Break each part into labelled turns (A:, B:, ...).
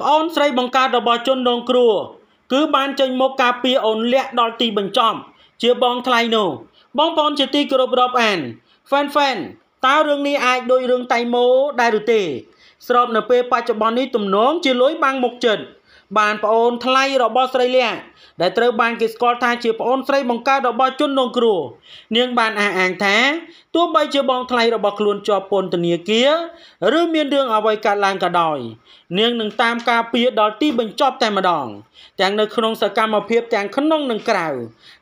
A: ប្អូនស្រីបង្កើតរបស់ជនរងគ្រោះគឺបានចេញមកការពារអូនលក្ខដល់ទីបញ្ចប់ជាបងថ្លៃនោះបងប្អូនជាទីគោរពរាប់អាន Fan Fan តើរឿងនេះអាចដូចរឿងតៃម៉ូដែរឬទេ ស្របនៅពេលបច្ចុប្បន្ននេះទំនងជាលុយបាំងមុខចិត្តបានប្អូនថ្លៃរបស់ស្រីលក្ខដែលត្រូវបានគេស្គាល់ថាជាប្អូនស្រីបង្កើតរបស់ជនរងគ្រោះនាង បានអះអាងថាទោះបីជាបង ថ្លៃរបស់ខ្លួនជាប់ពន្ធនាគារឬមានរឿងអ្វីកើតឡើងក៏ដោយនាងនឹងតាមការពារដល់ទីបញ្ចប់តែម្ដងទាំងនៅក្នុងសកម្មភាពទាំងក្នុងនិងក្រៅ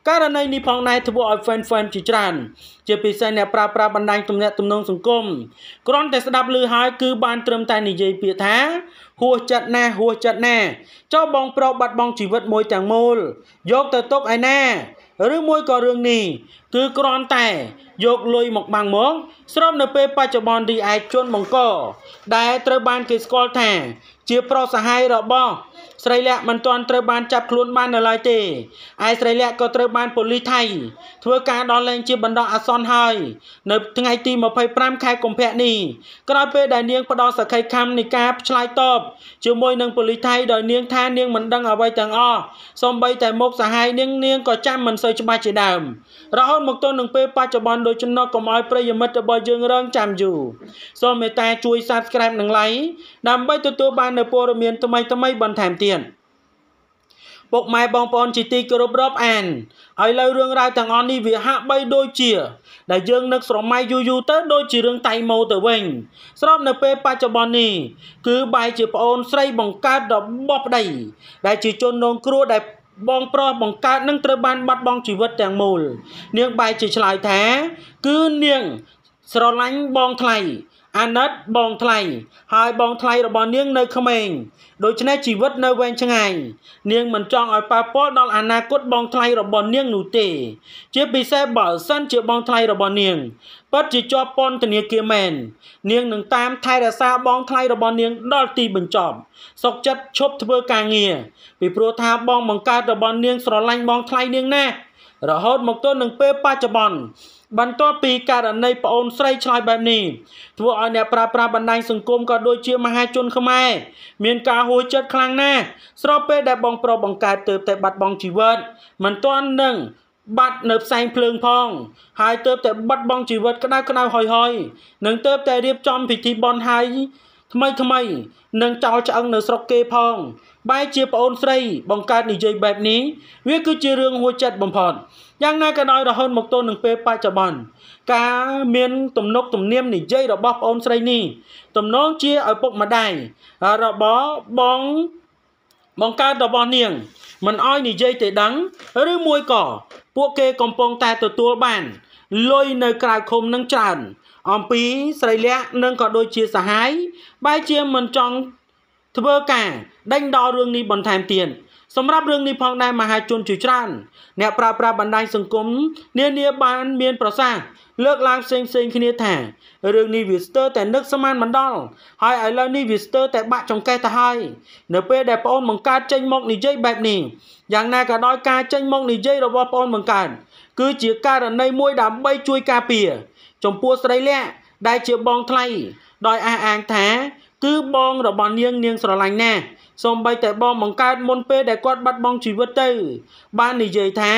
A: ករណីនេះផងដែរធ្វើឲ្យ fan fan ជាច្រើន ជាពិសេសអ្នកប្រើប្រាស់បណ្ដាញទំនាក់ទំនងសង្គមគ្រាន់តែស្ដាប់ឮហើយគឺបានត្រឹមតែនិយាយពាក្យថាហួសចិត្តណាស់ហួសចិត្តណាស់ចុះបងប្រុសបាត់បង់ជីវិតមួយទាំងមូល យកទៅទុកឯណាឬមួយក៏រឿងនេះគឺគ្រាន់តែយកលុយមកបាំងមកស្របនៅពេល បច្ចុប្បន្នរីឯជនបង្ក ដែលត្រូវបានគេស្គាល់ថា ជាប្រុសសហាយរបស់ស្រីលក្ខមិនទាន់ត្រូវបានចាប់ខ្លួនបាននៅឡើយទេឯស្រីលក្ខក៏ត្រូវបានប៉ូលីសថៃធ្វើការដោះលែងជាបណ្ដោះអាសន្នហើយនៅថ្ងៃទី25ខែកុម្ភៈនេះក្រោយពេលដែលនាងផ្ដោសក្ខីខំនៃការឆ្លើយតបជាមួយនឹងប៉ូលីសថៃដោយនាងថានាងមិនដឹងអ្វីទាំងអស់សូម្បីតែមុខសហាយនាងនាងក៏ចាំមិនសូវច្បាស់ជាដើមរហូតរមកទល់នឹងពេលបច្ចុប្បន្នដូច្នោះកុំឲ្យប្រិយមិត្តរបស់យើងរងចាំយូរសូមមេត្តាជួយ Subscribe និង Like ដើម្បីទទួលបាននូវព័ត៌មានថ្មីៗបន្ថែមទៀតពុកម៉ែបងប្អូនជាទីគោរពរាប់អានហើយលើរឿងរ៉ាវទាំងអស់នេះវាហាក់បីដូចជាដែលយើងនឹកស្រមៃយូរយូរទៅដូចជារឿងតៃម៉ូទៅវិញស្របនៅពេលបច្ចុប្បន្ននេះគឺបែរជាប្អូនស្រីបង្កើតរបស់ប្តីដែលជាជនរងគ្រោះដែលបងប្រុសបង្កើតនឹងត្រូវបានបាត់បង់ជីវិតទាំងមូល នាងបែរជាឆ្លើយថា គឺនាងស្រឡាញ់បងថ្លៃអាណិតបងថ្លៃហើយបងថ្លៃរបស់នាងនៅក្មេងដូច្នេះជីវិតនៅវែងឆ្ងាយនាងមិនចង់ឲ្យប៉ះពាល់ដល់អនាគតបងថ្លៃរបស់នាងនោះទេ ជាពិសេសបើសិនជាបងថ្លៃរបស់នាងពិតជាជាប់ពន្ធនាគារមែន នាងនឹងតាមថែរក្សាបងថ្លៃរបស់នាងដល់ទីបញ្ចប់សុកចិត្តឈប់ធ្វើការងារពីព្រោះថាបងបង្កើតរបស់នាងស្រឡាញ់បងថ្លៃនាងណាស់រហូតមកទល់នឹងពេលបច្ចុប្បន្នបន្ទាប់ពីករណីប្អូនស្រីឆ្លើយបែបនេះធ្វើឲ្យអ្នកប្រើប្រាស់បណ្ដាញសង្គមក៏ដូចជាមហាជនខ្មែរមានការហួចចិត្តខ្លាំងណាស់ស្របពេលដែលបងប្រុសបង្កើតទើបតែបាត់បង់ជីវិតមិនទាន់នឹងបាត់នៅផ្សែងភ្លើងផង ហើយទើបតែបាត់បង់ជីវិតក្តៅក្តៅហុយហុយនឹងទើបតែរៀបចំពិធីបន់ហើយថ្មីថ្មីនឹងចោលឆ្អឹងនៅស្រុកគេផងបែជាប្អូនស្រីបង្កើតនិយាយបែបនេះវាគឺជារឿងហួចចិត្តបំផុតយ៉ាងណាក៏ដោយរហូតមកទល់នឹងពេលបច្ចុប្បន្នការមានទំនុក ទំនៀមនិយាយរបស់ប្អូនស្រីនេះទំនងជាឪពុកម្ដាយរបស់បងបង្កើតរបស់នាង មិនអោយនិយាយទេដឹង ឬមួយក៏ពួកគេកំពុងតែទទួលបានលុយនៅក្រៅឃុំនឹងច្រើនអំពីស្រីលក្ខនិងក៏ដូចជាសហាយបែរជាមិនចង់ធ្វើការដេញដោលរឿងនេះបន្ថែមទៀតសម្រាប់រឿងនេះផងដែរមហាជនជាច្រើនអ្នកប្រើប្រាស់បណ្ដាញសង្គមនានាបានមានប្រសាសន៍លើកឡើងផ្សេងផ្សេងគ្នាថារឿងនេះវាស្ទើរតែនឹកស្មានមិនដល់ហើយឥឡូវនេះវាស្ទើរតែបាក់ចង្កេះទៅហើយនៅពេលដែលប្អូនបង្កើតចេញមកនិយាយបែបនេះយ៉ាងណាក៏ដោយការចេញមកនិយាយរបស់ប្អូនបង្កើតគឺជាករណីមួយដើម្បីជួយការពារចំពោះស្រីលក្ខដែលជាបងថ្លៃដោយអះអាងថា គឺបងរបស់នាងនាងស្រឡាញ់ណាស់សូម្បីតែបងបង្កើតមុនពេលដែលគាត់បាត់បង់ជីវិតទៅបាននិយាយថា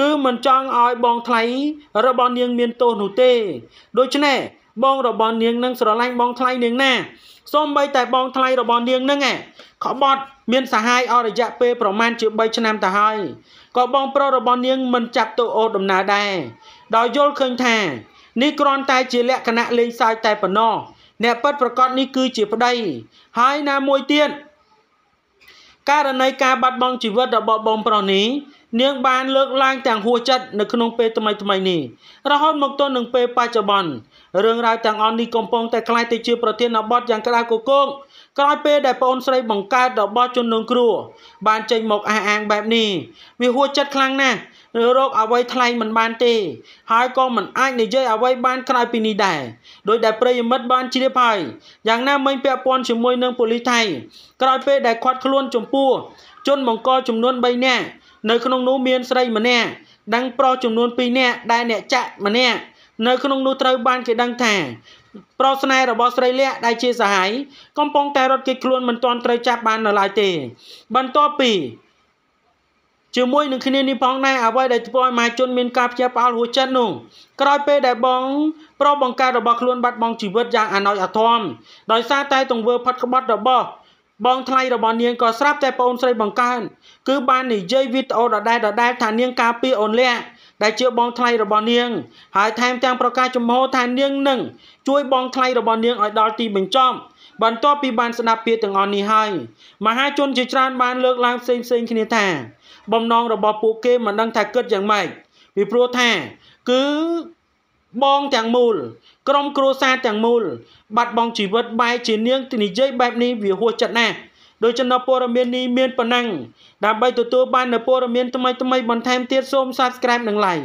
A: គឺមិនចង់ឲ្យបងថ្លៃរបស់នាងមានទោសនោះទេដូច្នេះបងរបស់នាងនឹងស្រឡាញ់បងថ្លៃនាងណាសូម្បីតែបង ថ្លៃរបស់នាងនឹងឯងខបត់មានសហាយអររយៈពេលប្រមាណជា3ឆ្នាំទៅហើយក៏បងប្រុសរបស់នាងមិនចាប់ទូអូដំណើរដែរដោយយល់ឃើញថានេះគ្រាន់តែជាលក្ខណៈលេងសើចតែប៉ុណ្ណោះ អ្នកពិតប្រកបនេះគឺជាប្តី ហើយណាមួយទៀតករណីការបាត់បង់ជីវិតរបស់បងប្រុសនេះនាងបានលើកឡើងទាំងហួចិត្តនៅក្នុងពេលថ្មីថ្មីនេះរហូតមកទល់នឹងពេលបច្ចុប្បន្នរឿងរ៉ាវទាំងអស់នេះកំពុងតែក្លាយទៅជាប្រធានបទយ៉ាងក្តៅគគុកក្រោយពេលដែលប្អូនស្រីបង្កើតរបស់ជននឹងគ្រួបានចេញមកអះអាងបែបនេះវាហួចិត្តខ្លាំងណាស់រោគអ្វីថ្លែងមិនបានទេហើយក៏មិនអាចនិយាយអ្វីបានក្រៅពីនេះដែរដោយដែលប្រិយមិត្តបានជ្រាបហើយយ៉ាងណាមិញពាក់ព័ន្ធជាមួយនឹងប៉ូលីសថៃក្រោយពេលដែលខាត់ខ្លួនចំពោះជនបង្កចំនួន3នាក់នៅក្នុងនោះមានស្រីម្នាក់និងប្រុសចំនួន2នាក់ដែលអ្នកចាក់ម្នាក់នៅក្នុងនោះត្រូវបានគេដឹងថាប្រុសស្នេហ៍របស់ស្រីលក្ខដែលជាសហាយកំពុងតែរត់គេចខ្លួនមិនទាន់ត្រូវចាប់បាននៅឡើយទេ បន្ទាប់ពីជាមួយនឹងគ្នានេះផងដែរអ្វីដែលធ្វើឲ្យមហាជនមានការព្យាបាលហួចចិត្តនោះ ក្រោយពេលដែលបងប្រុសបង្ការរបស់ខ្លួនបាត់បង់ជីវិតយ៉ាងអាណោចអាធំដោយសារតែទង្វើ ផិតក្បត់របស់បងថ្លៃរបស់នាងក៏ស្រាប់តែប្អូនស្រីបង្កើនគឺបាននិយាយវីដេអូដដែលដដែលថានាងការពារអូនលក្ខដែលជាបងថ្លៃរបស់នាង ហើយថែមទាំងប្រកាសចំហថានាងនឹងជួយបងថ្លៃរបស់នាងឲ្យដល់ទីបញ្ចប់បន្ទាប់ពីបានស្ដាប់ពាក្យទាំងអស់នេះហើយមហាជនជាច្រើនបានលើកឡើងផ្សេងផ្សេងគ្នាថាបំណងរបស់ពួកគេមិនដឹងថាគិតយ៉ាងម៉េចពីព្រោះថាគឺបងទាំងមូលក្រុមគ្រួសារទាំងមូល បាត់បង់ជីវិតបែកជានាងនិយាយបែប នេះវាហួសចិត្តណាស់ដោយចំណព័រមាននេះមានប៉ុណ្ណឹងដើម្បីទទួលបាននូវព័រមានថ្មីថ្មីបន្ថែមទៀតសូម Subscribe និង Like